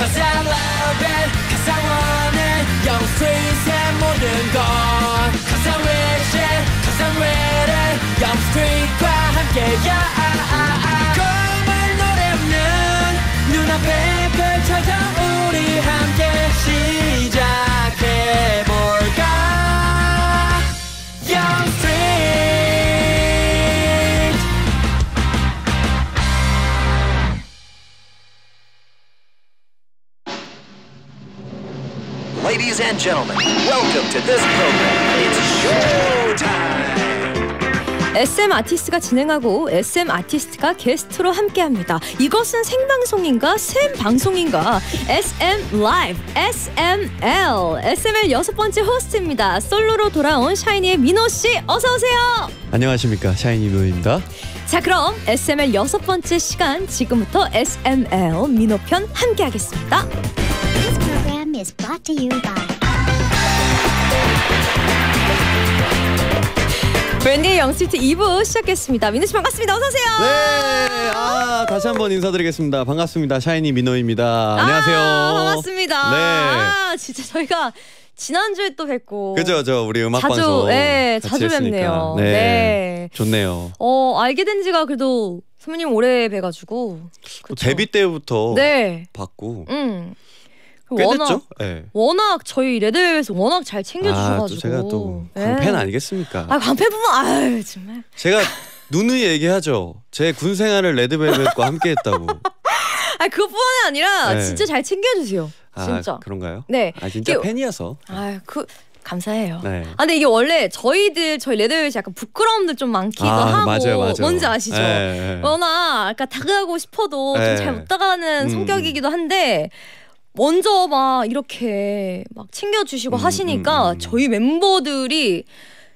Cause I love it Cause I want it Young Street의 모든 걸 Cause I wish it Cause I'm with it Young Street과 함께 yeah. Ladies and gentlemen, welcome to this program. It's showtime. SM 아티스트가 진행하고 SM 아티스트가 게스트로 함께합니다. 이것은 생방송인가 샘 방송인가 SM 라이브 SML SML 여섯 번째 호스트입니다. 솔로로 돌아온 샤이니의 민호 씨 어서 오세요. 안녕하십니까 샤이니 민호입니다. 자 그럼 SML 여섯 번째 시간 지금부터 SML 민호 편 함께하겠습니다. is brought to you by 웬디 영시티 2부 시작했습니다. 민우 씨 반갑습니다. 어서 오세요. 네. 아, 다시 한번 인사드리겠습니다. 반갑습니다. 샤이니 민호입니다. 안녕하세요. 아, 반갑습니다. 네. 아, 진짜 저희가 지난주에 또 뵙고 그죠 저 우리 음악 주 방송 예, 자주 했으니 뵙네요. 네. 네. 좋네요. 어, 알게 된 지가 그래도 선배님 오래 뵈가지고 데뷔 때부터 네. 봤고 음. 꽤 워낙, 됐죠? 네. 워낙 저희 레드벨벳에서 워낙 잘 챙겨주셔가지고 아, 또 제가 또 광팬 네. 아니겠습니까? 아 광팬 부분 아 정말 제가 누누이 얘기하죠. 제군 생활을 레드벨벳과 함께했다고. 아 그것뿐 아니라 네. 진짜 잘 챙겨주세요. 아, 진짜 그런가요? 네. 아 진짜 이게, 팬이어서. 아그 감사해요. 네. 아 근데 이게 원래 저희들 저희 레드벨벳 약간 부끄러움도 좀 많기도 아, 하고 맞아요, 맞아요. 뭔지 아시죠? 네, 네, 네. 워낙 아까 다가가고 싶어도 좀 잘못다가는 음, 음. 성격이기도 한데 먼저 막 이렇게 막 챙겨주시고 음, 하시니까 음, 음. 저희 멤버들이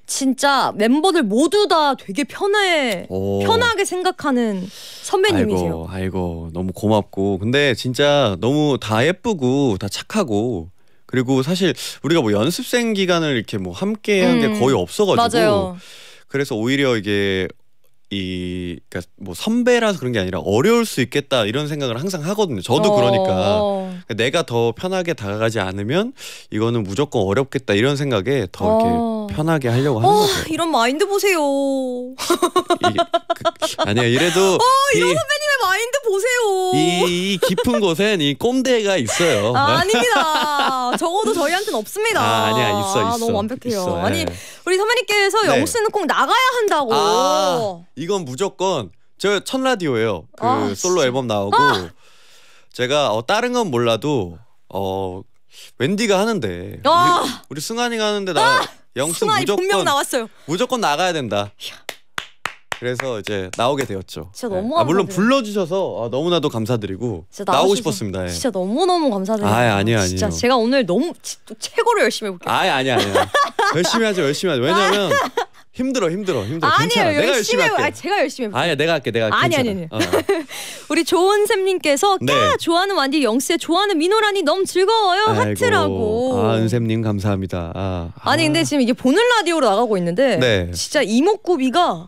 진짜 멤버들 모두 다 되게 편해 오. 편하게 생각하는 선배님이세요. 아이고, 아이고 너무 고맙고 근데 진짜 너무 다 예쁘고 다 착하고 그리고 사실 우리가 뭐 연습생 기간을 이렇게 뭐 함께 한게 음, 거의 없어가지고 맞아요. 그래서 오히려 이게 이 그러니까 뭐 선배라서 그런 게 아니라 어려울 수 있겠다 이런 생각을 항상 하거든요. 저도 어. 그러니까 그러니까 내가 더 편하게 다가가지 않으면 이거는 무조건 어렵겠다 이런 생각에 더 어. 이렇게 편하게 하려고 하는 어, 거죠. 이런 마인드 보세요. 그, 아니야 이래도 어, 이런 선배님의 마인드 보세요. 이, 이 깊은 곳엔 이 꼼대가 있어요. 아, 닙니다 적어도 저희한테는 없습니다. 아, 아니야 있어 아, 있어. 아, 너무 완벽해요. 있어, 아니 네. 우리 선배님께서 네. 영수는 꼭 나가야 한다고. 아, 이건 무조건 저 첫 라디오예요. 그 아, 솔로 앨범 나오고. 아, 제가 어, 다른 건 몰라도 어 웬디가 하는데 아! 우리, 우리 승환이가 하는데 나 아! 영승 무조건 분명 나왔어요. 무조건 나가야 된다. 그래서 이제 나오게 되었죠. 진짜 네. 너무 아, 물론 불러주셔서 아, 너무나도 감사드리고 진짜 나오고 싶었습니다. 예. 진짜 너무 너무 감사드려요. 아니 아니요 아니요. 진짜 제가 오늘 너무 최고로 열심히 해볼게요. 아니 아니 아니. 요 열심히 하죠 열심히 하죠. 왜냐면 하 아. 힘들어 힘들어 힘들어 아니에요 괜찮아. 열심히 내가 열심히 할게. 아니, 제가 열심히 해볼게요. 아니야 내가 할게 내가 할게. 아니 아니 괜찮아. 아니 어. 어. 우리 조은샘님께서 네. 까 좋아하는 완디 영씨의 좋아하는 민호라니 너무 즐거워요 아이고. 하트라고 아 은샘님 감사합니다. 아, 아. 아니 근데 아. 지금 이게 보는 라디오로 나가고 있는데 네. 진짜 이목구비가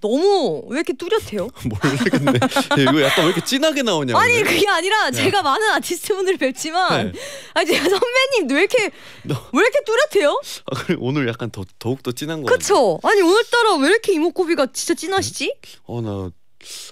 너무 왜 이렇게 뚜렷해요? 몰래 근데 예, 이거 약간 왜 이렇게 진하게 나오냐 아니 그게 아니라 네. 제가 많은 아티스트분들 뵙지만 네. 아니 제가 선배님 왜 이렇게 왜 이렇게 뚜렷해요? 아, 그래 오늘 약간 더 더욱 더 진한 거 그쵸? 아니 오늘따라 왜 이렇게 이목구비가 진짜 진하시지? 어나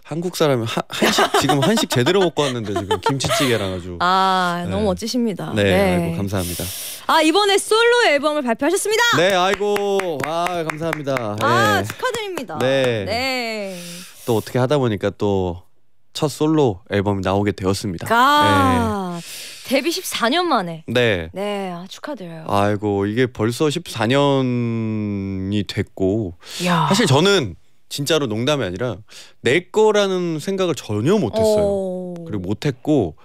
한국 사람이 한, 한식 지금 한식 제대로 먹고 왔는데 지금 김치찌개랑 아주 아 네. 너무 멋지십니다. 네, 네, 아이고 감사합니다. 아 이번에 솔로 앨범을 발표하셨습니다. 네 아이고 아 감사합니다. 아 네. 축하드립니다. 네. 네. 또 어떻게 하다 보니까 또 첫 솔로 앨범이 나오게 되었습니다. 아 네. 데뷔 14년 만에. 네. 네, 아, 축하드려요. 아이고 이게 벌써 14년이 됐고 야. 사실 저는 진짜로 농담이 아니라 내 거라는 생각을 전혀 못했어요. 어. 그리고 못했고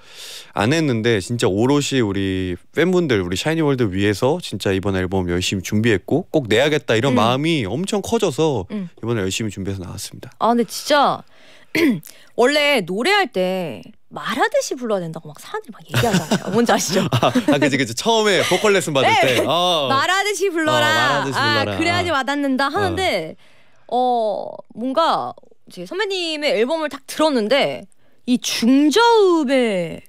안 했는데 진짜 오롯이 우리 팬분들 우리 샤이니월드 위해서 진짜 이번 앨범 열심히 준비했고 꼭 내야겠다 이런 음. 마음이 엄청 커져서 음. 이번에 열심히 준비해서 나왔습니다. 아 근데 진짜 원래 노래할 때 말하듯이 불러야 된다고 막 사람들이 막 얘기하잖아요. 뭔지 아시죠? 아, 아 그지 그지. 처음에 보컬 레슨 받을 네. 때 어. 말하듯이 아, 불러라. 어, 말하듯이 아, 불러라. 아, 그래야지 와닿는다 하는데 어. 어 뭔가 이제 선배님의 앨범을 딱 들었는데 이 중저음의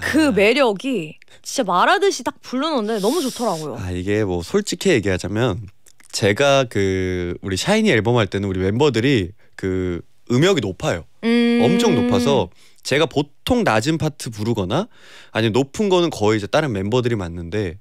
그 아. 매력이 진짜 말하듯이 딱불러놓는데 너무 좋더라고요. 아 이게 뭐 솔직히 얘기하자면 제가 그 우리 샤이니 앨범 할 때는 우리 멤버들이 그 음역이 높아요. 음... 엄청 높아서 제가 보통 낮은 파트 부르거나 아니면 높은 거는 거의 이제 다른 멤버들이 맞는데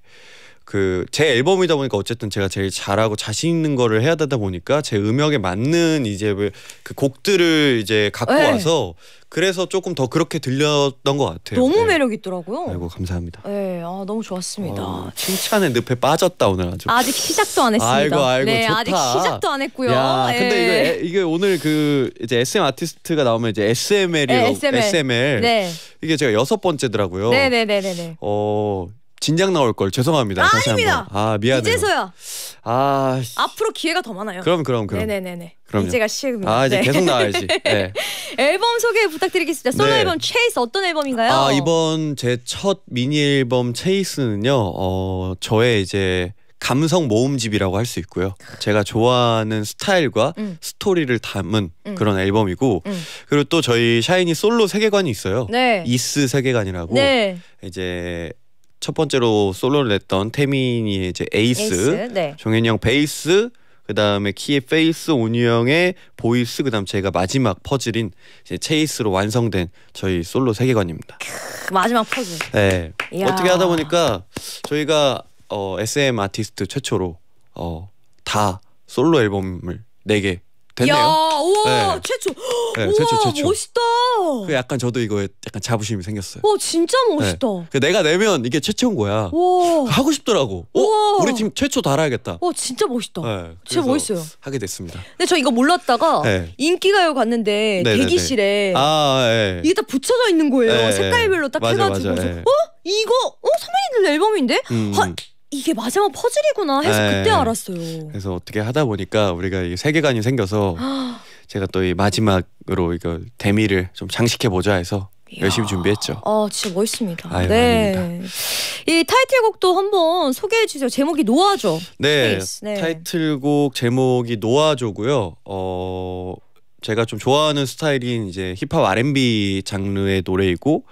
그제 앨범이다 보니까 어쨌든 제가 제일 잘하고 자신 있는 거를 해야 되다 보니까 제 음역에 맞는 이제 그 곡들을 이제 갖고 네. 와서 그래서 조금 더 그렇게 들렸던 것 같아요. 너무 네. 매력 있더라고요. 아이고 감사합니다. 네, 아, 너무 좋았습니다. 아, 칭찬의 늪에 빠졌다 오늘 아주. 아직 시작도 안 했습니다. 아이고 아이고 네, 좋다. 아직 시작도 안 했고요. 야, 네. 근데 이거 이게 오늘 그 이제 SM 아티스트가 나오면 이제 SML이 SML. SML. 네. 이게 제가 여섯 번째더라고요. 네네네네. 네, 네, 네, 어 진작 나올 걸 죄송합니다. 아, 다시 아닙니다. 한번. 아 미안해요. 이제서야. 아 앞으로 기회가 더 많아요. 그럼 그럼 그럼. 네네네네. 그럼요. 이제가 시작입니다. 아 이제 네. 계속 나와야지. 네. 앨범 소개 부탁드리겠습니다. 솔로 네. 앨범 체이스 어떤 앨범인가요? 아 이번 제 첫 미니 앨범 체이스는요. 어 저의 이제 감성 모음집이라고 할 수 있고요. 제가 좋아하는 스타일과 음. 스토리를 담은 음. 그런 앨범이고 음. 그리고 또 저희 샤이니 솔로 세계관이 있어요. 네. 이스 세계관이라고 네. 이제 첫 번째로 솔로를 냈던 태민이의 이제 에이스, 에이스 네. 종현형 베이스, 그다음에 키의 페이스, 온유형의 보이스, 그다음 제가 마지막 퍼즐인 이제 체이스로 완성된 저희 솔로 세계관입니다. 크, 마지막 퍼즐. 네. 이야. 어떻게 하다 보니까 저희가 어, SM 아티스트 최초로 어, 다 솔로 앨범을 4개 됐네요. 야, 우와, 네. 최초. 네, 우와, 최초, 최초. 멋있다. 그 약간 저도 이거에 약간 자부심이 생겼어요. 와, 진짜 네. 멋있다. 네. 내가 내면 이게 최초인 거야. 와. 하고 싶더라고. 어, 우와. 우리 팀 최초 달아야겠다. 와, 진짜 멋있다. 네, 진짜 멋있어요. 하게 됐습니다. 근데 저 이거 몰랐다가 네. 인기가요 갔는데 네네네. 네, 대기실에 아, 예. 이게 다 붙여져 있는 거예요. 색깔별로 딱 맞아, 해가지고. 맞아, 예. 어? 이거 어 선배님들 앨범인데? 음. 하, 이게 마지막 퍼즐이구나 해서 네. 그때 알았어요. 그래서 어떻게 하다 보니까 우리가 이 세계관이 생겨서 제가 또 이 마지막으로 이거 데미를 좀 장식해 보자 해서 열심히 준비했죠. 아 진짜 멋있습니다. 아유, 네. 아닙니다. 이 타이틀곡도 한번 소개해 주세요. 제목이 노아조. 네. 네. 타이틀곡 제목이 노아조고요. 어 제가 좀 좋아하는 스타일인 이제 힙합 R&B 장르의 노래이고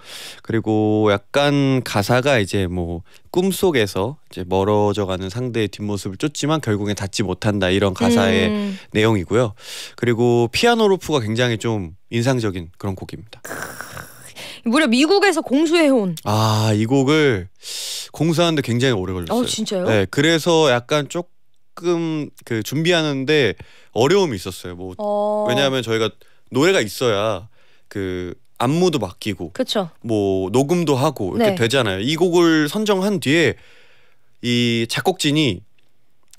그리고 약간 가사가 이제 뭐 꿈속에서 이제 멀어져 가는 상대의 뒷모습을 쫓지만 결국엔 닿지 못한다 이런 가사의 음. 내용이고요. 그리고 피아노로프가 굉장히 좀 인상적인 그런 곡입니다. 무려 미국에서 공수해온. 아, 이 곡을 공수하는데 굉장히 오래 걸렸어요. 어, 진짜요? 네, 그래서 약간 조금 조금 그 준비하는데 어려움이 있었어요. 뭐 어... 왜냐하면 저희가 노래가 있어야 그 안무도 맡기고 그쵸. 뭐 녹음도 하고 이렇게 네. 되잖아요. 이 곡을 선정한 뒤에 이 작곡진이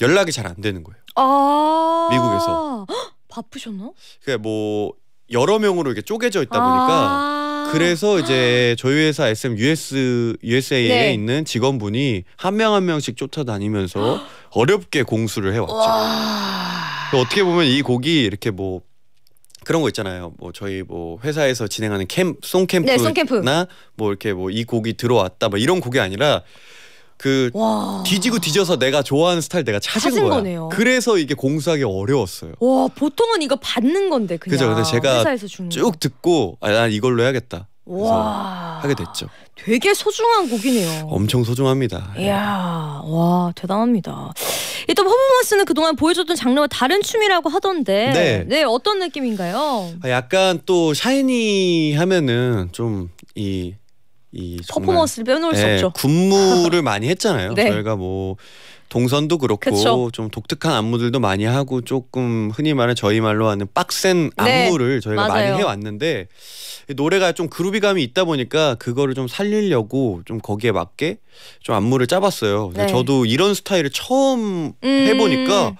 연락이 잘 안 되는 거예요. 아 미국에서 헉, 바쁘셨나? 그뭐 그러니까 여러 명으로 이렇게 쪼개져 있다 보니까 아 그래서 아. 이제 저희 회사 SM US USA에 네. 있는 직원분이 한 명 한 명씩 쫓아다니면서 어렵게 공수를 해왔죠. 그러니까 어떻게 보면 이 곡이 이렇게 뭐 그런 거 있잖아요. 뭐 저희 뭐 회사에서 진행하는 캠 송캠프나 네, 송 캠프. 뭐 이렇게 뭐 이 곡이 들어왔다 뭐 이런 곡이 아니라 그 와. 뒤지고 뒤져서 내가 좋아하는 스타일 내가 찾은, 찾은 거야. 거네요. 그래서 이게 공수하기 어려웠어요. 와 보통은 이거 받는 건데 그냥. 그죠. 근데 제가 쭉 듣고 아, 난 이걸로 해야겠다. 와 하게 됐죠. 되게 소중한 곡이네요. 엄청 소중합니다. 예. 이야 예. 와 대단합니다. 일단 퍼포먼스는 그동안 보여줬던 장르와 다른 춤이라고 하던데 네, 네 어떤 느낌인가요? 아, 약간 또 샤이니 하면은 좀이 이 퍼포먼스를 빼놓을 네, 수 없죠. 군무를 많이 했잖아요. 네. 저희가 뭐 동선도 그렇고 그쵸. 좀 독특한 안무들도 많이 하고 조금 흔히 말하는 저희 말로 하는 빡센 네. 안무를 네. 저희가 맞아요. 많이 해왔는데 노래가 좀 그루비감이 있다 보니까 그거를 좀 살리려고 좀 거기에 맞게 좀 안무를 짜봤어요. 네. 저도 이런 스타일을 처음 음... 해보니까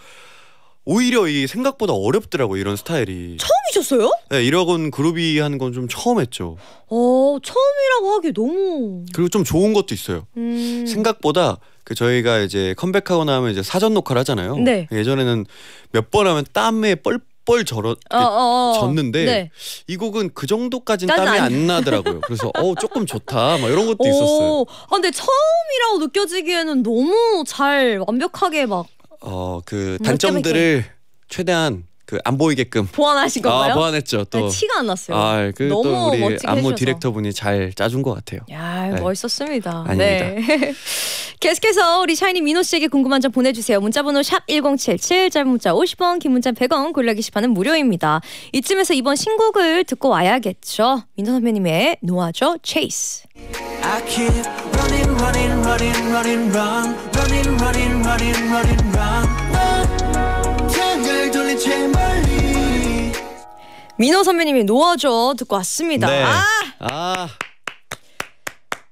오히려 이 생각보다 어렵더라고 이런 스타일이. 처음이셨어요? 네, 이러건 그룹이 하는 건 좀 처음 했죠. 어, 처음이라고 하기 너무. 그리고 좀 좋은 것도 있어요. 음... 생각보다 그 저희가 이제 컴백하고 나면 이제 사전 녹화를 하잖아요. 네. 예전에는 몇 번 하면 땀에 뻘뻘 절어 어, 어, 어. 졌는데 네. 이 곡은 그 정도까진 땀이 안, 안 나더라고요. 그래서 어 조금 좋다 막 이런 것도 오, 있었어요. 아, 근데 처음이라고 느껴지기에는 너무 잘 완벽하게 막 어그 음, 단점들을 최대한 그안 보이게끔 보완하신 건가요? 아, 보완했죠 또. 네, 티가 안 났어요. 아, 그 너무 또 우리 멋지게 안무 해주셔서. 디렉터분이 잘 짜준 것 같아요. 야 네. 멋있었습니다. 네. 아닙니다. 네. 계속해서 우리 샤이니 민호 씨에게 궁금한 점 보내주세요. 문자번호 샵 #1077 짧은 문자 50원, 긴 문자 100원, 골라 게시판은 무료입니다. 이쯤에서 이번 신곡을 듣고 와야겠죠. 민호 선배님의 노아죠, Chase. 민호 선배님이 놓아줘 듣고 왔습니다. 네. 아! 아.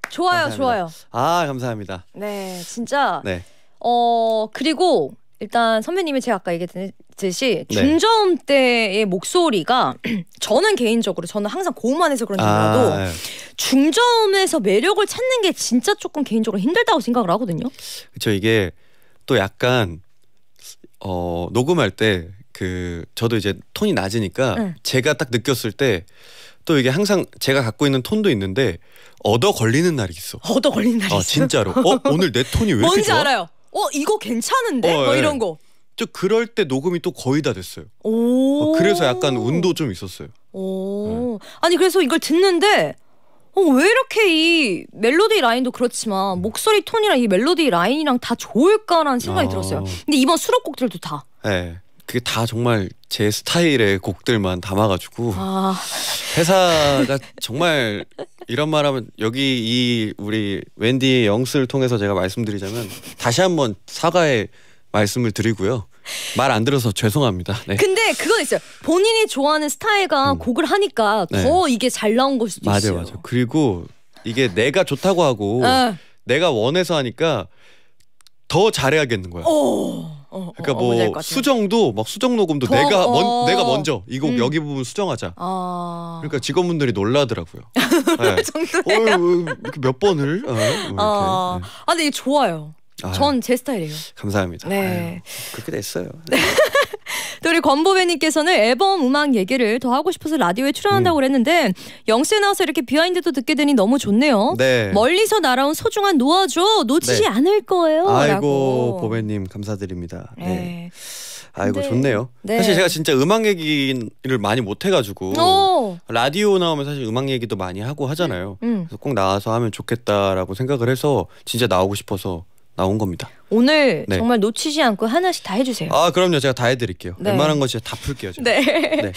좋아요, 감사합니다. 좋아요. 아, 감사합니다. 네, 진짜. 네. 어, 그리고 일단 선배님이 제가 아까 얘기했듯이 네. 중저음 네. 때의 목소리가 저는 개인적으로 저는 항상 고음만 해서 그런지 몰라도 아, 네. 중저음에서 매력을 찾는 게 진짜 조금 개인적으로 힘들다고 생각을 하거든요. 그렇죠. 이게 또 약간 어, 녹음할 때그 저도 이제 톤이 낮으니까 응. 네. 제가 딱 느꼈을 때 또 이게 항상 제가 갖고 있는 톤도 있는데 얻어 걸리는 날이 있어. 얻어 걸리는 날이 아, 있어. 진짜로. 어 오늘 내 톤이 왜 이렇게 뭔지 좋아? 알아요. 어 이거 괜찮은데? 뭐 어, 뭐 이런 거. 저 그럴 때 녹음이 또 거의 다 됐어요. 오. 어, 그래서 약간 운도 좀 있었어요. 오. 네. 아니 그래서 이걸 듣는데 어, 왜 이렇게 이 멜로디 라인도 그렇지만 음. 목소리 톤이랑 이 멜로디 라인이랑 다 좋을까라는 생각이 아. 들었어요. 근데 이번 수록곡들도 다. 네. 그게 다 정말 제 스타일의 곡들만 담아가지고 아. 회사가 정말 이런 말하면 여기 이 우리 웬디의 영스를 통해서 제가 말씀드리자면 다시 한번 사과의 말씀을 드리고요. 말 안 들어서 죄송합니다. 네. 근데 그건 있어요. 본인이 좋아하는 스타일과 음. 곡을 하니까 네. 더 네. 이게 잘 나온 걸 수도 맞아요, 있어요. 맞아요. 그리고 이게 내가 좋다고 하고 에. 네. 내가 원해서 하니까 더 잘해야겠는 거야. 오. 어, 어, 그러니까 어, 뭐 수정도 막 수정 녹음도 내가 어, 먼, 어, 내가 먼저 이곡 음. 여기 부분 수정하자. 아. 그러니까 직원분들이 놀라더라고요. 그 네. 어, 이렇게 몇 번을? 어, 이렇게. 아, 네. 아 근데 좋아요. 전 제 스타일이에요. 감사합니다. 네. 아유, 그렇게 됐어요. 네. 또 우리 권보배님께서는 앨범 음악 얘기를 더 하고 싶어서 라디오에 출연한다고 음. 그랬는데 영세 나와서 이렇게 비하인드도 듣게 되니 너무 좋네요. 네. 멀리서 날아온 소중한 노아죠 놓치지 네. 않을 거예요. 아이고 보배님 감사드립니다. 네. 네. 아이고 네. 좋네요. 네. 사실 제가 진짜 음악 얘기를 많이 못 해가지고 오. 어. 라디오 나오면 사실 음악 얘기도 많이 하고 하잖아요. 음. 그래서 꼭 나와서 하면 좋겠다라고 생각을 해서 진짜 나오고 싶어서 나온 겁니다. 오늘 네. 정말 놓치지 않고 하나씩 다 해주세요. 아 그럼요, 제가 다 해드릴게요. 네. 웬만한 거 진짜 다 풀게요. 제가. 네. 네.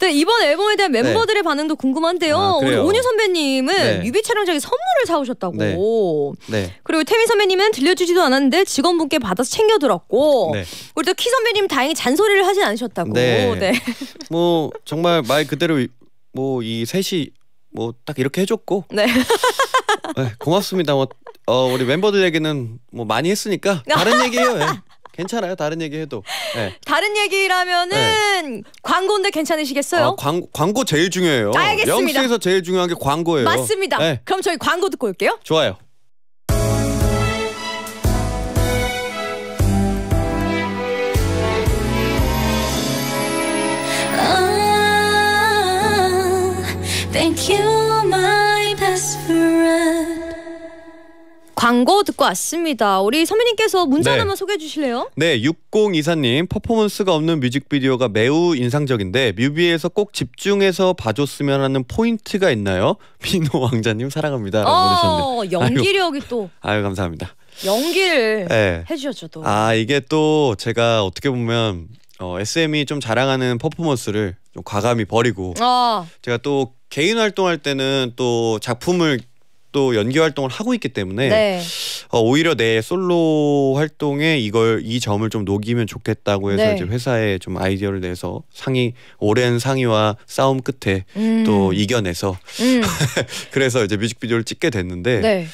네. 이번 앨범에 대한 멤버들의 네. 반응도 궁금한데요. 아, 오늘 온유 선배님은 네. 뮤비 촬영장에 선물을 사오셨다고. 네. 네. 그리고 태민 선배님은 들려주지도 않았는데 직원분께 받아서 챙겨 들었고. 네. 우리 또키 선배님 다행히 잔소리를 하진 않으셨다고. 네. 네. 뭐 정말 말 그대로 뭐이 뭐 셋이 뭐 딱 이렇게 해줬고. 네. 네, 고맙습니다. 뭐어 우리 멤버들얘기는뭐 많이 했으니까 다른 얘기해요. 예. 괜찮아요. 다른 얘기해도. 예. 다른 얘기라면은 예. 광고인데 괜찮으시겠어요? 아, 광, 광고 제일 중요해요. 아, 알겠습니다. 영수에서 제일 중요한 게 광고예요. 맞습니다. 예. 그럼 저희 광고 듣고 올게요. 좋아요. 아, thank you, my. 광고 듣고 왔습니다. 우리 선배님께서 문자 네. 하나만 소개해 주실래요? 네, 6024님 퍼포먼스가 없는 뮤직비디오가 매우 인상적인데 뮤비에서 꼭 집중해서 봐줬으면 하는 포인트가 있나요? 민노 왕자님 사랑합니다. 어, 연기력이 아이 또. 아유 감사합니다. 연기를 네. 해주셨죠 아 이게 또 제가 어떻게 보면 어, SM이 좀 자랑하는 퍼포먼스를 좀 과감히 버리고 아. 제가 또 개인 활동할 때는 또 작품을 또 연기 활동을 하고 있기 때문에 네. 어, 오히려 내 솔로 활동에 이걸 이 점을 좀 녹이면 좋겠다고 해서 네. 이제 회사에 좀 아이디어를 내서 상의 오랜 상의와 싸움 끝에 음. 또 이겨내서 음. 그래서 이제 뮤직비디오를 찍게 됐는데 네.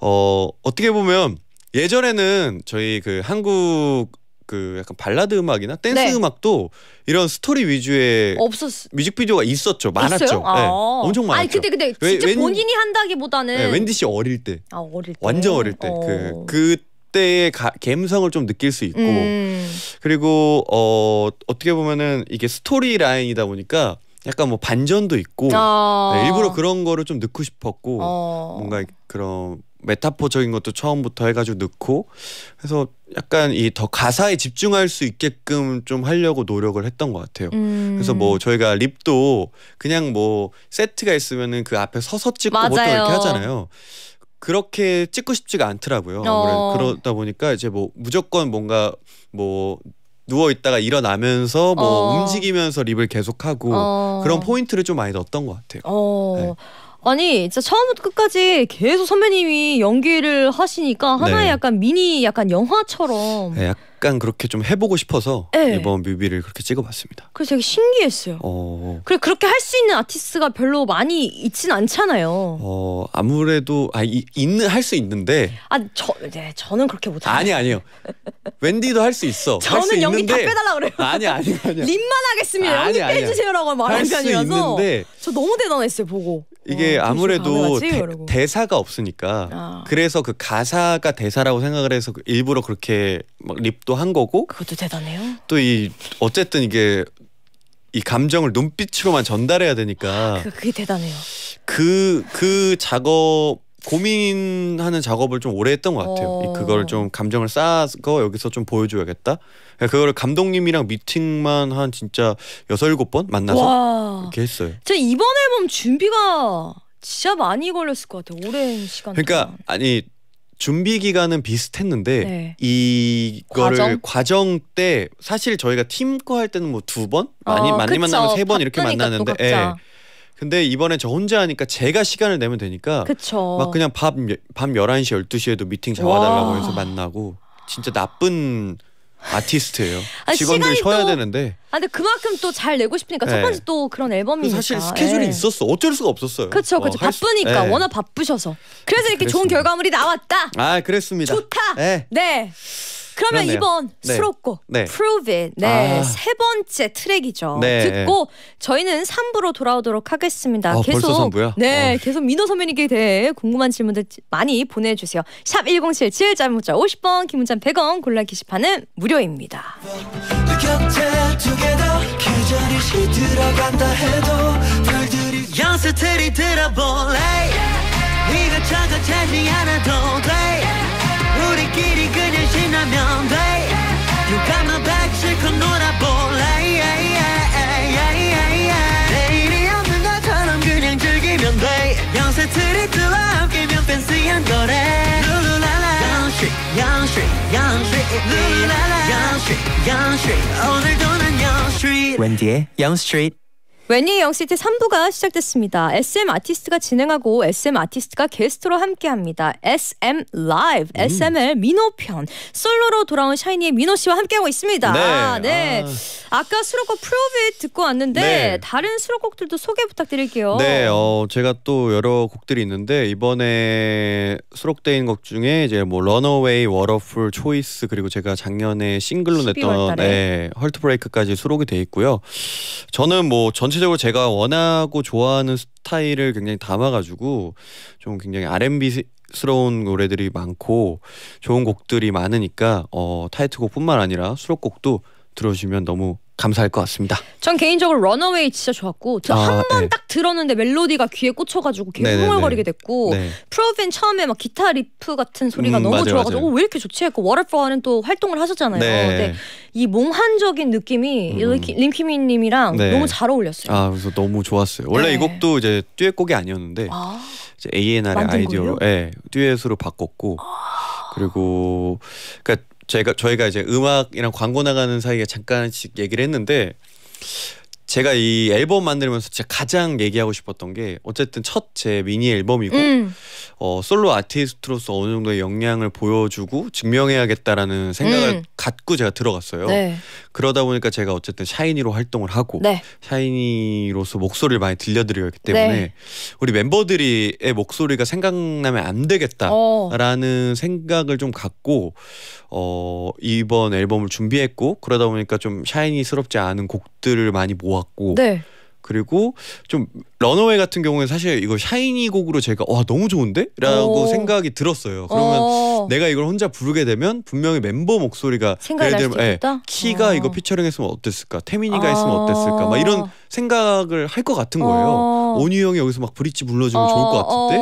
어 어떻게 보면 예전에는 저희 그 한국 그 약간 발라드 음악이나 댄스 네. 음악도 이런 스토리 위주의 없었... 뮤직비디오가 있었죠. 많았죠. 네. 아. 엄청 많았죠. 아니 근데 근데 진짜 웬... 본인이 한다기보다는 네, 웬디 씨 어릴 때. 아, 어릴 때. 완전 어릴 때. 그, 어... 그 그때의 가, 감성을 좀 느낄 수 있고 음... 그리고 어 어떻게 보면은 이게 스토리 라인이다 보니까 약간 뭐 반전도 있고 어... 네, 일부러 그런 거를 좀 넣고 싶었고 어... 뭔가 그런 메타포적인 것도 처음부터 해가지고 넣고 해서 약간 이 더 가사에 집중할 수 있게끔 좀 하려고 노력을 했던 것 같아요. 음. 그래서 뭐 저희가 립도 그냥 뭐 세트가 있으면은 그 앞에 서서 찍고 뭐 맞아요. 보통 이렇게 하잖아요. 그렇게 찍고 싶지가 않더라고요. 어. 그러다 보니까 이제 뭐 무조건 뭔가 뭐 누워 있다가 일어나면서 뭐 어. 움직이면서 립을 계속하고 어. 그런 포인트를 좀 많이 넣었던 것 같아요. 어. 네. 아니 진짜 처음부터 끝까지 계속 선배님이 연기를 하시니까 하나의 네. 약간 미니 약간 영화처럼 네, 약간 그렇게 좀 해보고 싶어서 네. 예. 이번 뮤비를 그렇게 찍어봤습니다. 그래서 되게 신기했어요. 어... 그래 그렇게 할 수 있는 아티스트가 별로 많이 있진 않잖아요. 어 아무래도 아 이, 있는 할 수 있는데 아저 네, 저는 그렇게 못해요. 아니 아니요. 웬디도 할 수 있어. 저는 연기 다 빼달라 그래요. 아니 아니 아니. 립만 하겠습니다. 아니, 연기 빼주세요라고 말하는 편이라서 저 너무 대단했어요 보고. 이게 와, 어, 아무래도 그 대, 사가 없으니까 아. 그래서 그 가사가 대사라고 생각을 해서 그 일부러 그렇게 막 립도 한 거고 그것도 대단해요. 또 이 어쨌든 이게 이 감정을 눈빛으로만 전달해야 되니까 아, 그, 그게 대단해요. 그그 그 작업 고민하는 작업을 좀 오래 했던 것 같아요. 어. 그걸 좀 감정을 쌓아서 여기서 좀 보여줘야겠다. 그러니까 그거를 감독님이랑 미팅만 한 진짜 여섯 일곱 번 만나서 이렇게 했어요. 저 이번 앨범 준비가 진짜 많이 걸렸을 것 같아요. 오랜 시간. 그러니까 동안. 아니 준비 기간은 비슷했는데 네. 이거를 과정? 과정? 때 사실 저희가 팀 거 할 때는 뭐 두번 아, 많이 어, 많이 만나면 세 번 이렇게 만나는데 그렇죠. 예. 근데 이번에 저 혼자 하니까 제가 시간을 내면 되니까 그쵸. 막 그냥 밤밤 11시 12시에도 미팅 잡아 달라고 해서 만나고 진짜 나쁜 아티스트예요. 아니, 직원들 쉬어야 또, 되는데. 아 근데 그만큼 또 잘 내고 싶으니까 첫 네. 번째 또 그런 앨범이니까. 그 사실 스케줄이 네. 있었어. 어쩔 수가 없었어요. 그렇죠, 그렇죠. 어, 바쁘니까 네. 워낙 바쁘셔서. 그래서 이렇게 그랬습니다. 좋은 결과물이 나왔다. 아 그랬습니다. 좋다. 네. 네. 그러면 그렇네요. 이번 네. 수록곡 네. Prove It 네, 아. 세 번째 트랙이죠. 네. 듣고 저희는 3부로 돌아오도록 하겠습니다. 어, 벌써 계속 부야 네, 어. 계속 민호 선배님께 대해 궁금한 질문들 많이 보내 주세요. 샵 1077, 짧은 문자 50번, 긴 문자 100원, 골라 게시판은 무료입니다. 그 가면 돼 유감은 닥칠 건 놀아볼래 내일이 없는 것처럼 그냥 즐기면 돼 연세 트리트와 함께면 팬시한 노래 룰루랄라 양식 양식 양식 룰루랄라 양식 양식 오늘도 난 양스트리트 웬디의 양스트리트 웬이 영시티 3부가 시작됐습니다. SM 아티스트가 진행하고 SM 아티스트가 게스트로 함께합니다. SM 라이브, 음. SML 민호 편 솔로로 돌아온 샤이니의 민호 씨와 함께하고 있습니다. 네, 아, 네. 아. 까 수록곡 프로빗 듣고 왔는데 네. 다른 수록곡들도 소개 부탁드릴게요. 네, 어, 제가 또 여러 곡들이 있는데 이번에 수록된 곡 중에 이제 뭐 런어웨이, 워터풀, 초이스 그리고 제가 작년에 싱글로 냈던 네, 헐트브레이크까지 수록이 돼 있고요. 저는 뭐전 전체적으로 제가 원하고 좋아하는 스타일을 굉장히 담아가지고 좀 굉장히 R&B스러운 노래들이 많고 좋은 곡들이 많으니까 어, 타이틀곡뿐만 아니라 수록곡도 들어주시면 너무 감사할 것 같습니다. 전 개인적으로 런어웨이 진짜 좋았고 저한 아, 번딱 예. 네. 들었는데 멜로디가 귀에 꽂혀가지고 계속 네, 네, 흥거리게 네. 됐고 네. 프로빈 처음에 막 기타 리프 같은 소리가 음, 너무 맞아요, 좋아가지고 맞아요. 어, 왜 이렇게 좋지 했고 워터파워는 또 활동을 하셨잖아요. 네. 근데 이 몽환적인 느낌이 음. 림키미님이랑 너무 잘 어울렸어요. 아 그래서 너무 좋았어요. 원래 이 곡도 이제 듀엣곡이 아니었는데 아, A&R의 아이디어로 예, 듀엣으로 바꿨고 아. 그리고 그러니까 저희가 저희가 이제 음악이랑 광고 나가는 사이에 잠깐씩 얘기를 했는데 제가 이 앨범 만들면서 진짜 가장 얘기하고 싶었던 게 어쨌든 첫 제 미니 앨범이고 음. 어, 솔로 아티스트로서 어느 정도의 역량을 보여주고 증명해야겠다라는 생각을 음. 갖고 제가 들어갔어요. 네. 그러다 보니까 제가 어쨌든 샤이니로 활동을 하고 네. 샤이니로서 목소리를 많이 들려드렸기 려 네. 때문에 네. 우리 멤버들이의 목소리가 생각나면 안 되겠다라는 어. 생각을 좀 갖고 어, 이번 앨범을 준비했고 그러다 보니까 좀 샤이니스럽지 않은 곡들을 많이 모아 같고 네. 그리고 좀런어웨이 같은 경우는 사실 이거 샤이니 곡으로 제가 와 너무 좋은데라고 생각이 들었어요. 그러면 오. 어. 내가 이걸 혼자 부르게 되면 분명히 멤버 목소리가 예를 들면 예, 키가 오. 어. 이거 피처링했으면 어땠을까, 태민이가 아. 했으면 어땠을까, 막 이런 생각을 할 것 같은 거예요. 어. 온유 형이 여기서 막 브릿지 불러주면 좋을 것 같은데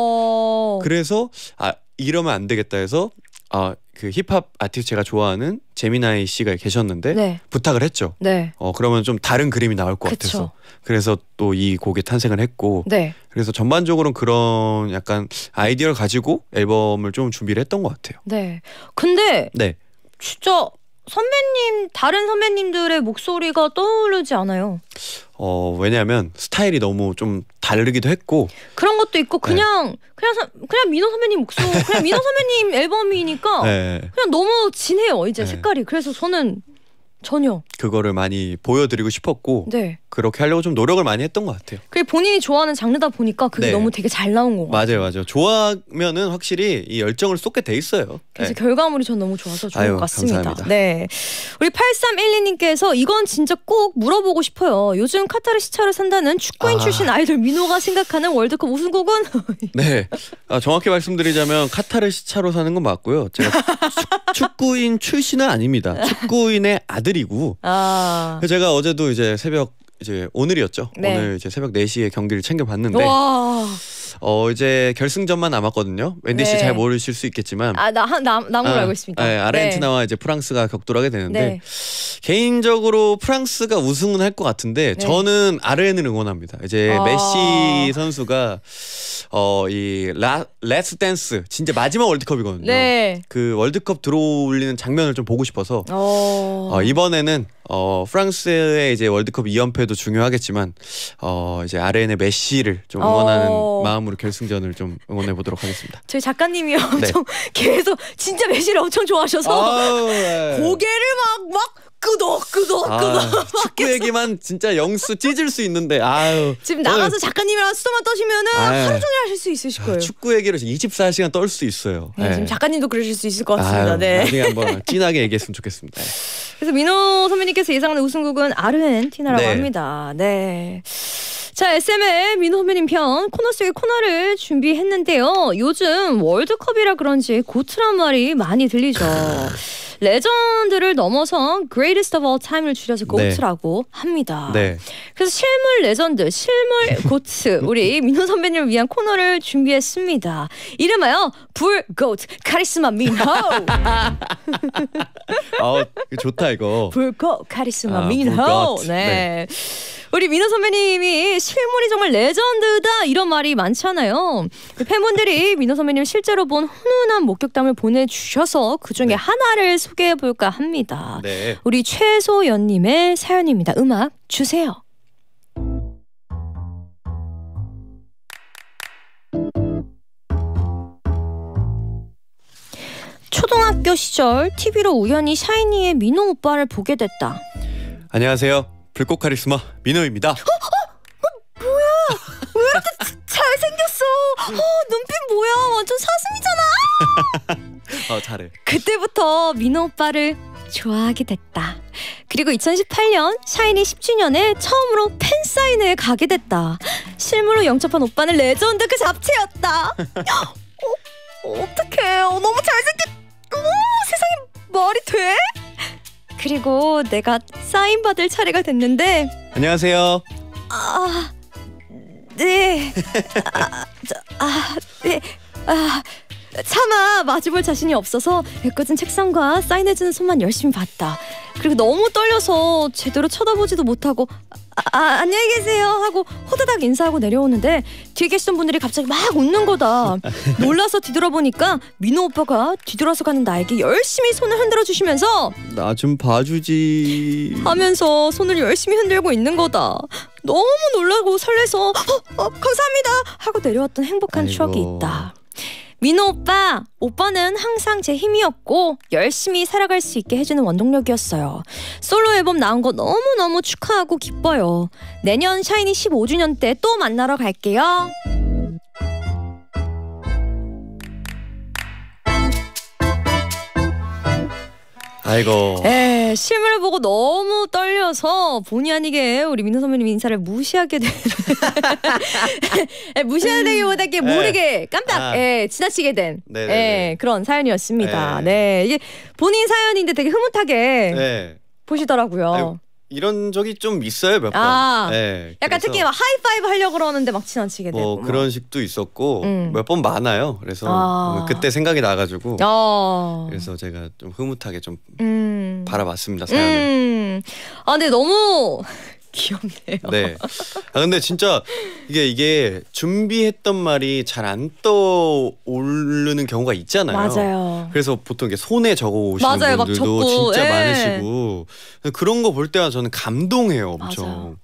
그래서 아 이러면 안 되겠다 해서 아, 그 힙합 아티스트 제가 좋아하는 제미나이 씨가 계셨는데 네. 부탁을 했죠. 네. 어 그러면 좀 다른 그림이 나올 것 그쵸. 같아서 그래서 또 이 곡이 탄생을 했고 네. 그래서 전반적으로는 그런 약간 아이디어를 가지고 앨범을 좀 준비를 했던 것 같아요. 네. 근데 네. 진짜 선배님 다른 선배님들의 목소리가 떠오르지 않아요. 어 왜냐하면 스타일이 너무 좀 다르기도 했고 그런 것도 있고 그냥 네. 그냥 사, 그냥 민호 선배님 목소리 그냥 민호 선배님 앨범이니까 네. 그냥 너무 진해요 이제 네. 색깔이 그래서 저는 전혀 그거를 많이 보여드리고 싶었고 네. 그렇게 하려고 좀 노력을 많이 했던 것 같아요. 그게 본인이 좋아하는 장르다 보니까 그게 네. 너무 되게 잘 나온 거 같아요. 맞아요, 맞아요. 좋아하면은 확실히 이 열정을 쏟게 돼 있어요. 그래서 네. 결과물이 전 너무 좋아서 좋은 아유, 것 같습니다. 감사합니다. 네, 우리 8312님께서 이건 진짜 꼭 물어보고 싶어요. 요즘 카타르 시차를 산다는 축구인 아... 출신 아이돌 민호가 생각하는 월드컵 우승곡은? 네, 아, 정확히 말씀드리자면 카타르 시차로 사는 건 맞고요. 제가 축구인 출신은 아닙니다. 축구인의 아들이고 아... 제가 어제도 이제 새벽 이제 오늘이었죠. 네. 오늘 이제 새벽 4시에 경기를 챙겨봤는데 와. 어 이제 결승전만 남았거든요. 웬디 네. 씨잘 모르실 수 있겠지만 아나나나걸 아, 알고 있습니다. 네, 예, 아르헨티나와 네. 이제 프랑스가 격돌하게 되는데 네. 개인적으로 프랑스가 우승은 할 것 같은데 네. 저는 아르헨을 응원합니다. 이제 아. 메시 선수가 어이 레스 댄스 진짜 마지막 월드컵이거든요. 그 월드컵 들어올리는 장면을 좀 보고 싶어서 어, 어 이번에는 어, 프랑스의 이제 월드컵 2연패도 중요하겠지만 어, 이제 아르헨의 메시를 좀 응원하는 어... 마음으로 결승전을 좀 응원해 보도록 하겠습니다. 저희 작가님이 엄청 네. 계속 진짜 메시를 엄청 좋아하셔서 네. 고개를 막막 끄덕 끄덕 아, 끄덕 축구 얘기만 진짜 영수 찢을 수 있는데 아유 지금 나가서 네. 작가님이랑 수다만 떠시면은 아유. 네. 하루 종일 하실 수 있으실 거예요. 아, 축구 얘기를 24시간 떨 수 있어요. 네, 네. 지금 작가님도 그러실 수 있을 것 같습니다. 아유, 네. 나중에 한번 진하게 얘기했으면 좋겠습니다. 네. 그래서 민호 선배님께서 예상하는 우승국은 아르헨티나라고 네. 합니다. 네. 자, SM의 민호 선배님 편 코너 속의 코너를 준비했는데요. 요즘 월드컵이라 그런지 고트란 말이 많이 들리죠. 레전드를 넘어선 Greatest of All Time을 줄여서 고트라고 네. 합니다. 네. 그래서 실물 레전드, 실물 고트 우리 민호 선배님을 위한 코너를 준비했습니다. 이름하여 불 고트 카리스마 민호. 아, 좋다 이거. 불고 카리스마 아, 민호. 네. 네. 우리 민호 선배님이 실물이 정말 레전드다 이런 말이 많잖아요. 팬분들이 민호 선배님 실제로 본 훈훈한 목격담을 보내주셔서 그 중에 네. 하나를 소개해 볼까 합니다. 네. 우리 최소연님의 사연입니다. 음악 주세요. 초등학교 시절 TV로 우연히 샤이니의 민호 오빠를 보게 됐다. 안녕하세요. 불꽃 카리스마 민호입니다. 어, 어, 어 뭐야? 왜 이렇게 잘생겼어? 어, 눈빛 뭐야? 완전 사슴이잖아. 어 잘해. 그때부터 민호 오빠를 좋아하게 됐다. 그리고 2018년 샤이니 10주년에 처음으로 팬 사인회에 가게 됐다. 실물로 영접한 오빠는 레전드 그 잡채였다. 어, 어떡해. 어, 너무 잘생겼. 어, 세상에 말이 돼? 그리고 내가 사인 받을 차례가 됐는데 안녕하세요. 아. 네. 아, 저, 아, 네. 아, 차마 마주볼 자신이 없어서 애꿎진 책상과 사인해주는 손만 열심히 봤다. 그리고 너무 떨려서 제대로 쳐다보지도 못하고 아, 아, 안녕히 계세요 하고 호드닥 인사하고 내려오는데 뒤에 계시던 분들이 갑자기 막 웃는 거다. 놀라서 뒤돌아보니까 민호 오빠가 뒤돌아서 가는 나에게 열심히 손을 흔들어 주시면서 나 좀 봐주지 하면서 손을 열심히 흔들고 있는 거다. 너무 놀라고 설레서 어, 어, 감사합니다 하고 내려왔던 행복한 아이고. 추억이 있다. 민호 오빠, 오빠는 항상 제 힘이었고 열심히 살아갈 수 있게 해주는 원동력이었어요. 솔로 앨범 나온 거 너무너무 축하하고 기뻐요. 내년 샤이니 15주년 때 또 만나러 갈게요. 아이고. 에 예, 실물을 보고 너무 떨려서 본의 아니게 우리 민호 선배님 인사를 무시하게 되무시하되기보다 예, 이게 음. 모르게 예. 깜빡 아. 에, 지나치게 된 에, 네, 네, 네. 그런 사연이었습니다. 네. 이게 본인 사연인데 되게 흐뭇하게 보시더라고요. 아이고. 이런 적이 좀 있어요 몇 번. 아, 네, 약간 특히 막 하이파이브 하려고 그러는데 막 친한치게 뭐 되고. 뭐, 그런 식도 있었고 음. 몇번 많아요. 그래서 아. 그때 생각이 나가지고 어. 그래서 제가 좀 흐뭇하게 좀 음. 바라봤습니다 사연을. 음. 아 근데 너무 귀엽네요. 네. 아 근데 진짜 이게 이게 준비했던 말이 잘 안 떠오르는 경우가 있잖아요. 맞아요. 그래서 보통 이게 손에 적어 오시는 맞아요. 분들도 진짜 예. 많으시고 그런 거 볼 때가 저는 감동해요, 엄청. 맞아요.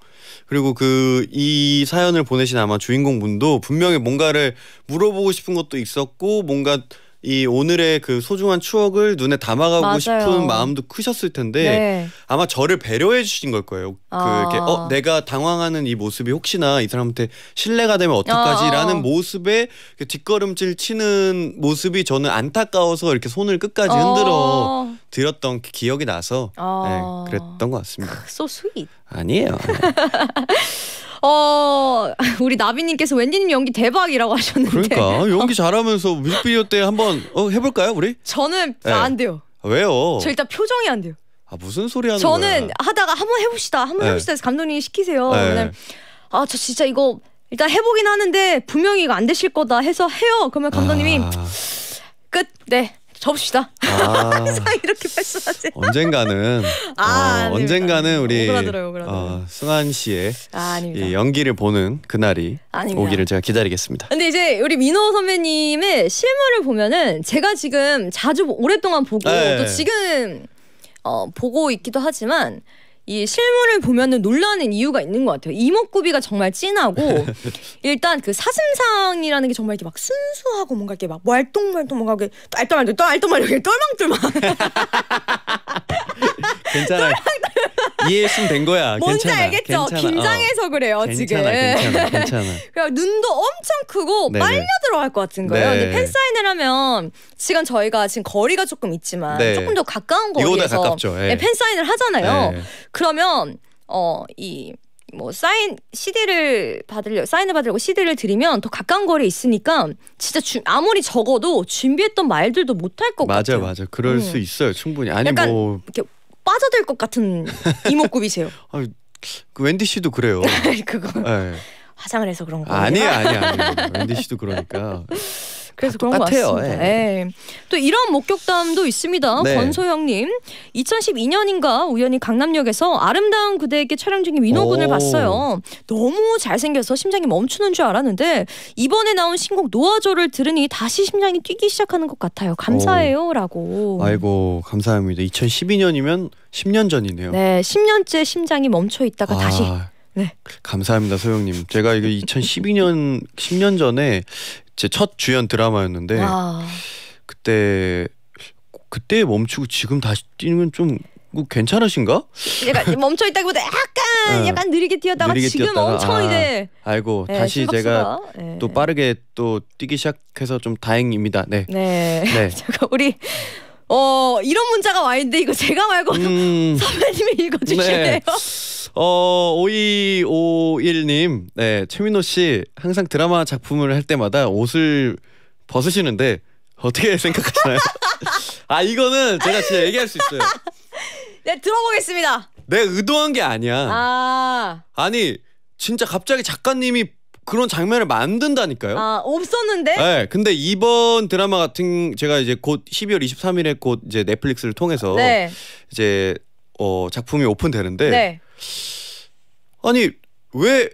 그리고 그 이 사연을 보내신 아마 주인공 분도 분명히 뭔가를 물어보고 싶은 것도 있었고 뭔가 이 오늘의 그 소중한 추억을 눈에 담아가고 맞아요. 싶은 마음도 크셨을 텐데 네. 아마 저를 배려해 주신 걸 거예요. 그 아. 그게 어 내가 당황하는 이 모습이 혹시나 이 사람한테 신뢰가 되면 어떡하지라는 아. 모습에 그 뒷걸음질 치는 모습이 저는 안타까워서 이렇게 손을 끝까지 어. 흔들어 드렸던 기억이 나서 어. 네, 그랬던 것 같습니다. So s w 아니에요. 네. 어 우리 나비님께서 웬디님 연기 대박이라고 하셨는데. 그러니까 어. 연기 잘하면서 뮤직비디오 때 한번 어, 해볼까요 우리? 저는 네. 안 돼요. 아, 왜요? 저 일단 표정이 안 돼요. 아 무슨 소리 하는 저는 거야? 저는 하다가 한번 해봅시다, 한번 네. 해봅시다 해서 감독님이 시키세요. 네. 네. 아저 진짜 이거 일단 해보긴 하는데 분명히 이거 안 되실 거다 해서 해요. 그러면 감독님이 아... 끝. 네. 접읍시다. 아, 이렇게 말씀하세요. 언젠가는 아, 어, 언젠가는 우리 오그어 씨의 아, 이 연기를 보는 그날이 아닙니다. 오기를 제가 기다리겠습니다. 근데 이제 우리 민호 선배님의 실물을 보면은 제가 지금 자주 오랫동안 보고 네. 또 지금 어, 보고 있기도 하지만 이 실물을 보면은 놀라는 이유가 있는 것 같아요. 이목구비가 정말 진하고 일단 그 사슴상이라는 게 정말 이렇게 막 순수하고 뭔가 이렇게 막 말똥말똥 뭔가 이렇게 알똘말똥알똘말똥 똘망똘망 괜찮아. 이해했으면 된 거야. 뭔지 괜찮아. 알겠죠? 괜찮아. 긴장해서 어. 그래요 괜 지금. 괜찮아, 괜찮아. 그러니 눈도 엄청 크고 네네. 빨려 들어갈 것 같은 거예요. 네. 팬 사인을 하면 지금 저희가 지금 거리가 조금 있지만 네. 조금 더 가까운 거리에서 예. 네. 팬 사인을 하잖아요. 네. 그러면 어이 뭐 사인 CD를 받으려 사인을 받으려고 CD를 드리면 더 가까운 거리에 있으니까 진짜 주, 아무리 적어도 준비했던 말들도 못할 것 같아요. 맞아맞아 그럴 음. 수 있어요, 충분히. 아니 뭐 이렇게 빠져들 것 같은 이목구비세요. 아, 그 웬디 씨도 그래요. 그거 네. 화장을 해서 그런 거예요. 아니야 아니야. 아니야. 웬디 씨도 그러니까. 그래서 그런 똑같아요. 것 같습니다. 예. 예. 또 이런 목격담도 있습니다. 네. 권소영님, 2012년인가 우연히 강남역에서 아름다운 그대에게 촬영 중인 민호군을 봤어요. 너무 잘생겨서 심장이 멈추는 줄 알았는데 이번에 나온 신곡 노아조를 들으니 다시 심장이 뛰기 시작하는 것 같아요. 감사해요라고. 아이고 감사합니다. 2012년이면 10년 전이네요. 네, 10년째 심장이 멈춰 있다가 아. 다시. 네. 감사합니다, 소영님. 제가 이거 2012년 10년 전에 제첫 주연 드라마였는데 와. 그때 그때 멈추고 지금 다시 뛰면 좀 뭐 괜찮으신가? 약간 멈춰 있다기보다 약간 네. 약간 느리게 뛰었다가 느리게 지금 뛰었다가, 엄청 아, 이제 아이고 네, 다시 제가 네. 또 빠르게 또 뛰기 시작해서 좀 다행입니다. 네. 네. 네. 우리 어 이런 문자가 와 있는데 이거 제가 말고 음. 선배님이 읽어주시네요. 네. 어 5251님, 네 최민호 씨 항상 드라마 작품을 할 때마다 옷을 벗으시는데 어떻게 생각하시나요? 아 이거는 제가 진짜 얘기할 수 있어요. 네 들어보겠습니다. 내 의도한 게 아니야. 아 아니 진짜 갑자기 작가님이 그런 장면을 만든다니까요. 아 없었는데? 네. 근데 이번 드라마 같은 제가 이제 곧 12월 23일에 곧 이제 넷플릭스를 통해서 네. 이제 어 작품이 오픈되는데 네. 아니 왜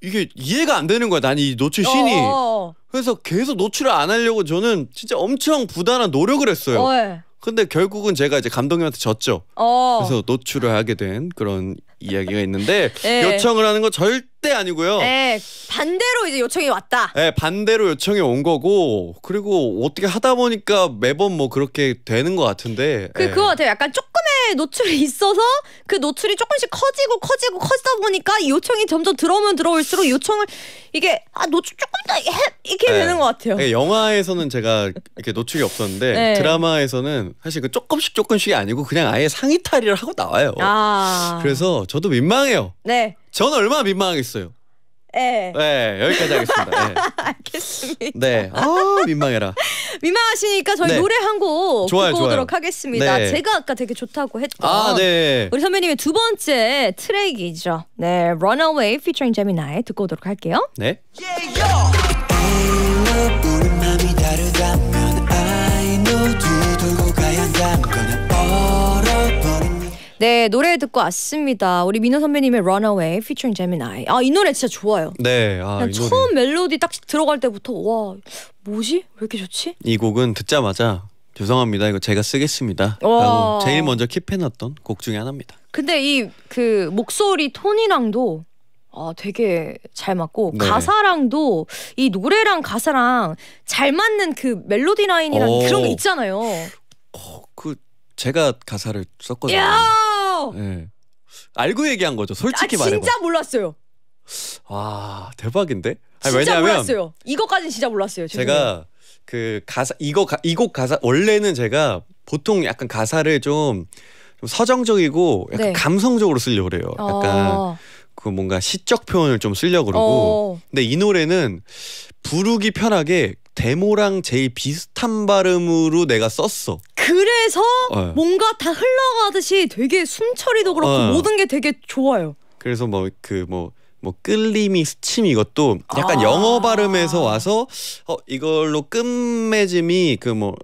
이게 이해가 안 되는 거야. 난 이 노출 신이. 어, 어, 어. 그래서 계속 노출을 안 하려고 저는 진짜 엄청 부단한 노력을 했어요. 어이. 예. 근데 결국은 제가 이제 감독님한테 졌죠. 어. 그래서 노출을 하게 된 그런 이야기가 있는데 예. 요청을 하는 거 절대 절대 아니고요. 네, 반대로 이제 요청이 왔다. 네, 반대로 요청이 온 거고 그리고 어떻게 하다 보니까 매번 뭐 그렇게 되는 것 같은데. 그 네. 그거 같아요. 약간 조금의 노출이 있어서 그 노출이 조금씩 커지고 커지고 커지다 보니까 요청이 점점 들어오면 들어올수록 요청을 이게 아 노출 조금 더 해, 이렇게 네. 되는 것 같아요. 네, 영화에서는 제가 이렇게 노출이 없었는데 네. 드라마에서는 사실 그 조금씩 조금씩이 아니고 그냥 아예 상의 탈의를 하고 나와요. 아. 그래서 저도 민망해요. 네. 저는 얼마나 민망하겠어요. 예. 네, 여기까지 하겠습니다. 네. 알겠습니다. 네. 아, 민망해라. 민망하시니까 저희 네. 노래 한곡 좋아요, 오도록 하겠습니다. 네. 제가 아까 되게 좋다고 했던 아, 네. 우리 선배님의 두 번째 트랙이죠. 네, Runaway featuring Gemini 듣고 오도록 할게요. 네. Yeah, 네 노래 듣고 왔습니다. 우리 민호 선배님의 Runaway featuring Gemini. 아이 노래 진짜 좋아요. 네. 아, 이 처음 노래. 멜로디 딱 들어갈 때부터 와 뭐지 왜 이렇게 좋지? 이 곡은 듣자마자 죄송합니다 이거 제가 쓰겠습니다. 라 제일 먼저 킵해놨던 곡 중에 하나입니다. 근데 이 그 목소리 톤이랑도 아, 되게 잘 맞고 네. 가사랑도 이 노래랑 가사랑 잘 맞는 그 멜로디 라인이랑 그런 게 있잖아요. 어, 그 제가 가사를 썼거든요. 야! 몰 예. 네. 예. 알고 얘기한 거죠. 솔직히 아, 말해봐. 진짜 몰랐어요. 와 대박인데? 아니, 진짜 왜냐하면 몰랐어요. 이거까지 진짜 몰랐어요. 제가 그 가사 이거 가, 이 곡 가사 원래는 제가 보통 약간 가사를 좀, 좀 서정적이고 약간 네. 감성적으로 쓰려고 그래요. 약간 어. 그 뭔가 시적 표현을 좀 쓰려고 그러고 어. 근데 이 노래는 부르기 편하게 데모랑 제일 비슷한 발음으로 내가 썼어. 그래서 네. 뭔가 다 흘러가듯이 되게 숨처리도 그렇고 어. 모든 게 되게 좋아요. 그래서 뭐 그 뭐뭐 그 뭐, 뭐 끌림이 스침 이것도 약간 아. 영어 발음에서 와서 어 이걸로 끝맺음이 그 뭐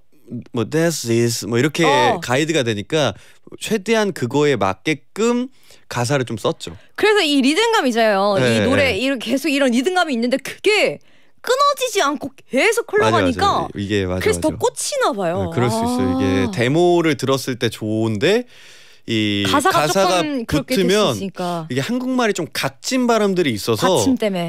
뭐 this is 뭐 이렇게 어. 가이드가 되니까 최대한 그거에 맞게끔 가사를 좀 썼죠. 그래서 이 리듬감이잖아요. 네, 이 노래 이렇게 계속 이런 리듬감이 있는데 그게 끊어지지 않고 계속 흘러가니까 맞아, 맞아. 이게 맞아, 그래서 맞아. 더 꽂히나 봐요. 네, 그럴 수 있어요. 이게 아. 데모를 들었을 때 좋은데 이 가사가, 가사가 붙으면 이게 한국말이 좀 갇힌 바람들이 있어서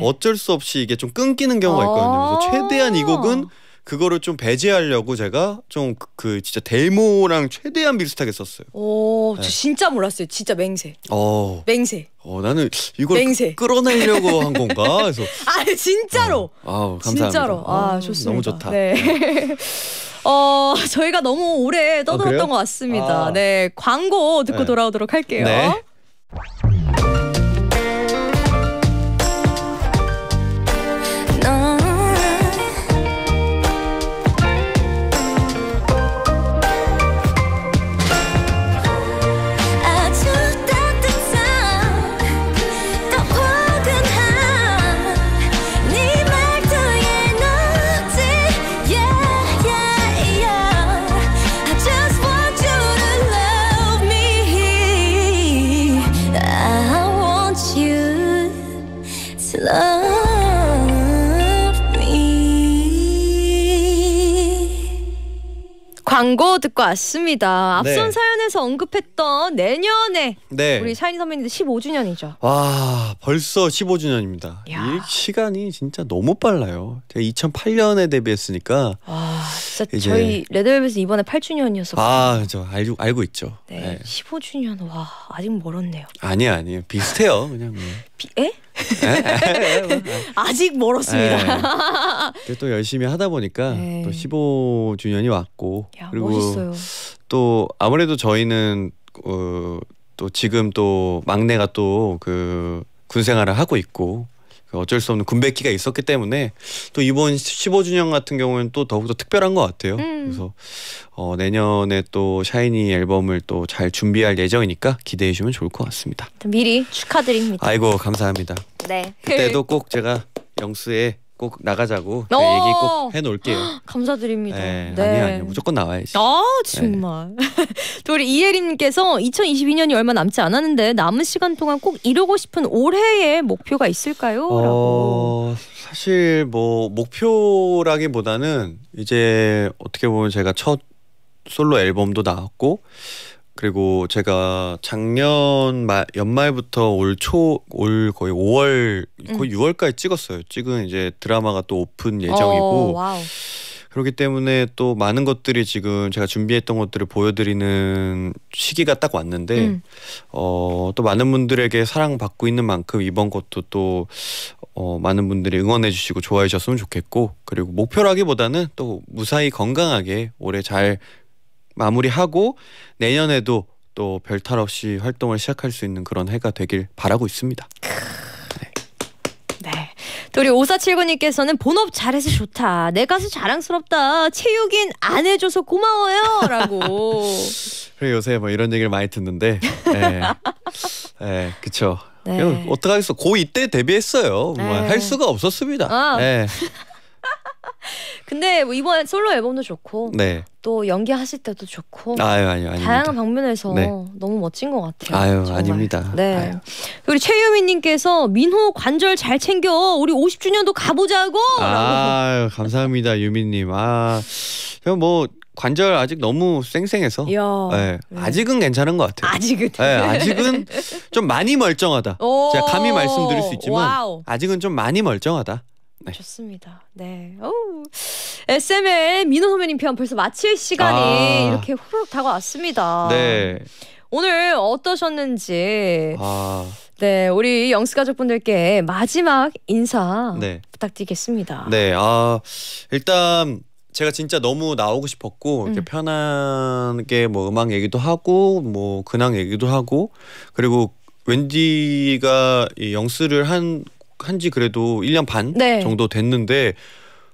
어쩔 수 없이 이게 좀 끊기는 경우가 있거든요. 그래서 아. 최대한 이 곡은 그거를 좀 배제하려고 제가 좀그 그 진짜 데모랑 최대한 비슷하게 썼어요. 오, 네. 진짜 몰랐어요. 진짜 맹세. 어. 맹세. 어, 나는 이걸 맹세. 끌어내려고 한 건가? 그래서 아, 진짜로. 어. 아, 감사합니다. 진짜로. 아, 음, 좋습니다. 너무 좋다. 네. 어, 저희가 너무 오래 떠들었던 아, 것 같습니다. 아. 네, 광고 듣고 네. 돌아오도록 할게요. 네. 광고 듣고 왔습니다. 앞선 네. 사연에서 언급했던 내년에 네. 우리 샤이니 선배님들 15주년이죠. 와 벌써 15주년입니다. 이 시간이 진짜 너무 빨라요. 제가 2008년에 데뷔했으니까 와 진짜 이제... 저희 레드벨벳은 이번에 8주년이었어. 요 아저 알고 알고 있죠. 네, 네, 15주년 와 아직 멀었네요. 아니 아니요 비슷해요 그냥. 뭐. 비, 에? 아직 멀었습니다. 네. 또 열심히 하다 보니까 에이. 네. 또 15주년이 왔고 야. 야, 그리고 멋있어요. 또 아무래도 저희는 어, 또 지금 또 막내가 또 그 군생활을 하고 있고 그 어쩔 수 없는 군백기가 있었기 때문에 또 이번 15주년 같은 경우는 또 더욱더 특별한 것 같아요. 음. 그래서 어, 내년에 또 샤이니 앨범을 또 잘 준비할 예정이니까 기대해 주면 좋을 것 같습니다. 미리 축하드립니다. 아이고 감사합니다. 네. 그때도 꼭 제가 영수의 꼭 나가자고 그 얘기 꼭 해놓을게요. 감사드립니다. 네, 네. 아니요, 아니요. 무조건 나와야지. 아, 정말. 네. 또 우리 이혜림님께서 2022년이 얼마 남지 않았는데 남은 시간 동안 꼭 이루고 싶은 올해의 목표가 있을까요? 어, 사실 뭐 목표라기보다는 이제 어떻게 보면 제가 첫 솔로 앨범도 나왔고 그리고 제가 작년 말 연말부터 올 초 올 거의 5월 거의 음. 6월까지 찍었어요. 찍은 이제 드라마가 또 오픈 예정이고. 오, 어, 그렇기 때문에 또 많은 것들이 지금 제가 준비했던 것들을 보여드리는 시기가 딱 왔는데 음. 어, 또 많은 분들에게 사랑받고 있는 만큼 이번 것도 또 어, 많은 분들이 응원해 주시고 좋아해 주셨으면 좋겠고 그리고 목표라기보다는 또 무사히 건강하게 올해 잘 마무리하고 내년에도 또 별탈 없이 활동을 시작할 수 있는 그런 해가 되길 바라고 있습니다. 네. 또 우리 5479님께서는 본업 잘해서 좋다. 내 가수 자랑스럽다. 체육인 안 해줘서 고마워요. 라고. 그래 요새 뭐 이런 얘기를 많이 듣는데. 예. 예, 그쵸. 네. 어떡하겠어. 고2 때 데뷔했어요. 뭐 네. 뭐할 수가 없었습니다. 어. 예. 근데 뭐 이번 솔로 앨범도 좋고 네. 또 연기하실 때도 좋고 아유, 아유, 다양한 방면에서 네. 너무 멋진 것 같아요. 아유 정말. 아닙니다. 네. 아유. 우리 최유민님께서 민호 관절 잘 챙겨 우리 50주년도 가보자고. 아유 감사합니다 유민님. 아그뭐 관절 아직 너무 쌩쌩해서 네. 네. 아직은 괜찮은 것 같아요. 아직은 네, 아직은 좀 많이 멀쩡하다. 제가 감히 말씀드릴 수 있지만 와우. 아직은 좀 많이 멀쩡하다. 네. 좋습니다. 네. 오. SML 민호 선배님 편 벌써 마칠 시간이 아. 이렇게 후루룩 다가왔습니다. 네. 오늘 어떠셨는지 아. 네 우리 영스 가족분들께 마지막 인사 네. 부탁드리겠습니다. 네. 아 일단 제가 진짜 너무 나오고 싶었고 음. 편하게 뭐 음악 얘기도 하고 뭐 근황 얘기도 하고 그리고 웬디가 이 영스를 한 한지 그래도 1년 반 네. 정도 됐는데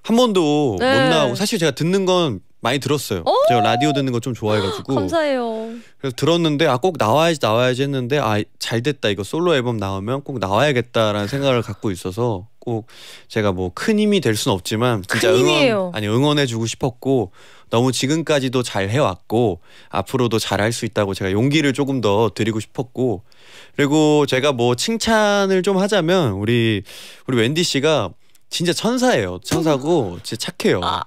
한 번도 네. 못 나오고 사실 제가 듣는 건 많이 들었어요. 제가 라디오 듣는 거 좀 좋아해가지고 감사해요. 그래서 들었는데 아 꼭 나와야지 나와야지 했는데 아 잘 됐다 이거 솔로 앨범 나오면 꼭 나와야겠다라는 생각을 갖고 있어서 꼭 제가 뭐 큰 힘이 될 수는 없지만 진짜 응원 아니 응원해주고 싶었고 너무 지금까지도 잘 해왔고 앞으로도 잘 할 수 있다고 제가 용기를 조금 더 드리고 싶었고 그리고 제가 뭐 칭찬을 좀 하자면 우리 우리 웬디 씨가 진짜 천사예요 천사고 진짜 착해요. 아.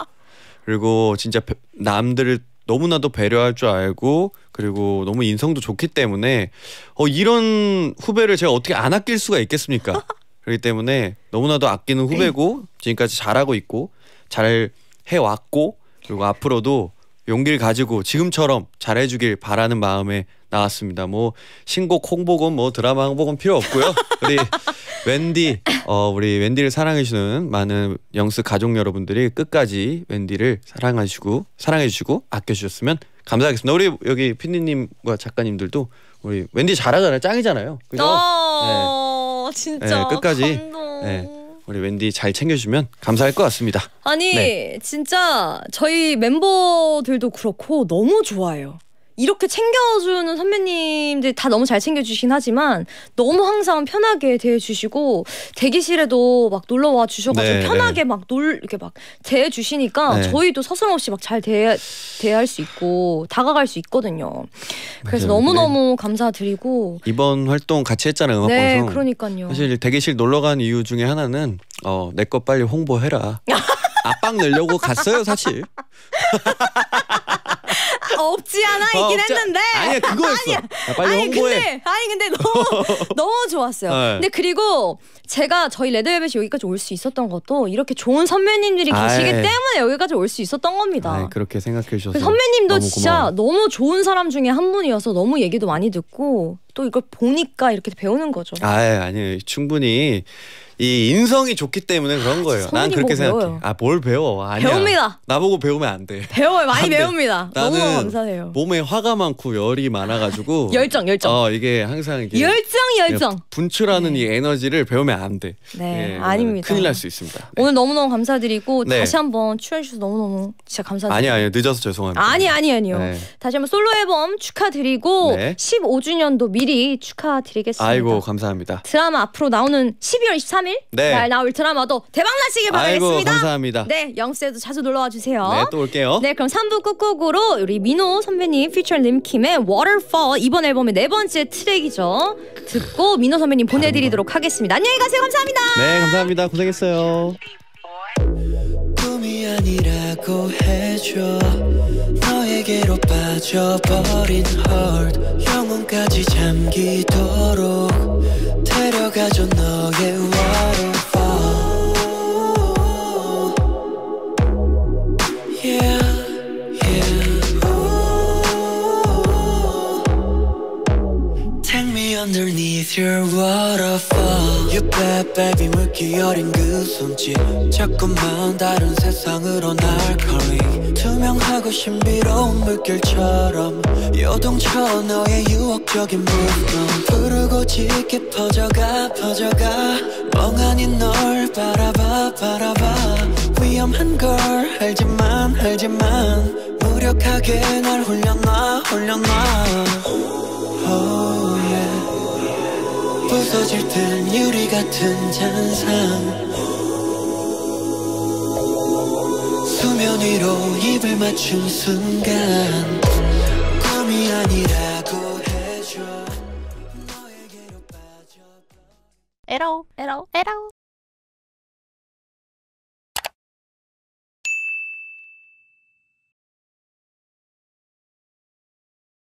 그리고 진짜 남들을 너무나도 배려할 줄 알고 그리고 너무 인성도 좋기 때문에 어 이런 후배를 제가 어떻게 안 아낄 수가 있겠습니까? 그렇기 때문에 너무나도 아끼는 후배고 네. 지금까지 잘하고 있고 잘 해왔고 그리고 앞으로도 용기를 가지고 지금처럼 잘해주길 바라는 마음에 나왔습니다. 뭐 신곡 홍보건 뭐 드라마 홍보건 필요 없고요. 우리 웬디 어 우리 웬디를 사랑해주는 많은 영스 가족 여러분들이 끝까지 웬디를 사랑하시고 사랑해주시고 아껴주셨으면 감사하겠습니다. 우리 여기 피디님과 작가님들도 우리 웬디 잘하잖아요, 짱이잖아요. 그죠? 어, 네. 진짜 네, 끝까지. 감동. 네. 우리 웬디 잘 챙겨주면 감사할 것 같습니다. 아니 네. 진짜 저희 멤버들도 그렇고 너무 좋아요. 이렇게 챙겨주는 선배님들 다 너무 잘 챙겨주시긴 하지만 너무 항상 편하게 대해주시고 대기실에도 막 놀러 와 주셔가지고 네, 편하게 네. 막놀 이렇게 막 대해주시니까 네. 저희도 서슴없이 막 잘 대해 대할 수 있고 다가갈 수 있거든요. 그래서 너무 너무 감사드리고 이번 활동 같이 했잖아요 네, 음악방송. 그러니까요. 사실 대기실 놀러 간 이유 중에 하나는 어내 거 빨리 홍보해라. 압박 아, 내려고 갔어요 사실. 아, 없지 않아 어, 있긴 없지 했는데 아니야 그거였어. 아니야. 야, 아, 빨리 아니 홍보해. 근데 아니 근데 너무 너무 좋았어요. 네. 근데 그리고 제가 저희 레드벨벳이 여기까지 올 수 있었던 것도 이렇게 좋은 선배님들이 아이. 계시기 때문에 여기까지 올 수 있었던 겁니다. 아이, 그렇게 생각해 주셔서 그 선배님도 너무 진짜 너무 좋은 사람 중에 한 분이어서 너무 얘기도 많이 듣고 또 이걸 보니까 이렇게 배우는 거죠. 아 아니에요 충분히 이 인성이 좋기 때문에 그런 아, 거예요. 난 그렇게 뭐 생각해. 아 뭘 배워? 아니야. 배웁니다. 나보고 배우면 안 돼. 배워요. 많이 배웁니다. 너무 감사해요. 몸에 화가 많고 열이 많아가지고 열정 열정. 어 이게 항상 이게 열정 열정. 분출하는 네. 이 에너지를 배우면 안 돼. 네, 네 아닙니다. 큰일 날수 있습니다. 네. 오늘 너무 너무 감사드리고 네. 다시 한번 출연 주셔서 너무 너무 진짜 감사드립니다. 아니 아니요 늦어서 죄송합니다. 아니 아니 아니요. 네. 다시 한번 솔로 앨범 축하드리고 15주년도 미리 축하드리겠습니다. 아이고 감사합니다. 드라마 앞으로 나오는 12월 2 3 3일 네. 잘 나올 드라마도 대박나시길 바라겠습니다. 감사합니다. 네, 영세도 자주 놀러와 주세요. 네, 또 올게요. 네, 그럼 3부 끝곡으로 우리 민호 선배님 피처 님킴의 Waterfall 이번 앨범의 네 번째 트랙이죠. 듣고 민호 선배님 보내드리도록 하겠습니다. 안녕히 가세요. 감사합니다. 네, 감사합니다. 고생했어요. 꿈이 아니라고 해줘 너에게로 빠져버린 헐 영혼까지 잠기도 Baby 물기 어린 그 손짓 자꾸만 다른 세상으로 날 carry 투명하고 신비로운 물결처럼 요동쳐 너의 유혹적인 물건 부르고 짙게 퍼져가 퍼져가 멍하니 널 바라봐 바라봐 위험한 걸 알지만 알지만 무력하게 날 홀려놔 홀려놔 oh. 부서질 듯 유리 같은 잔상 수면 위로 입을 맞춘 순간 꿈이 아니라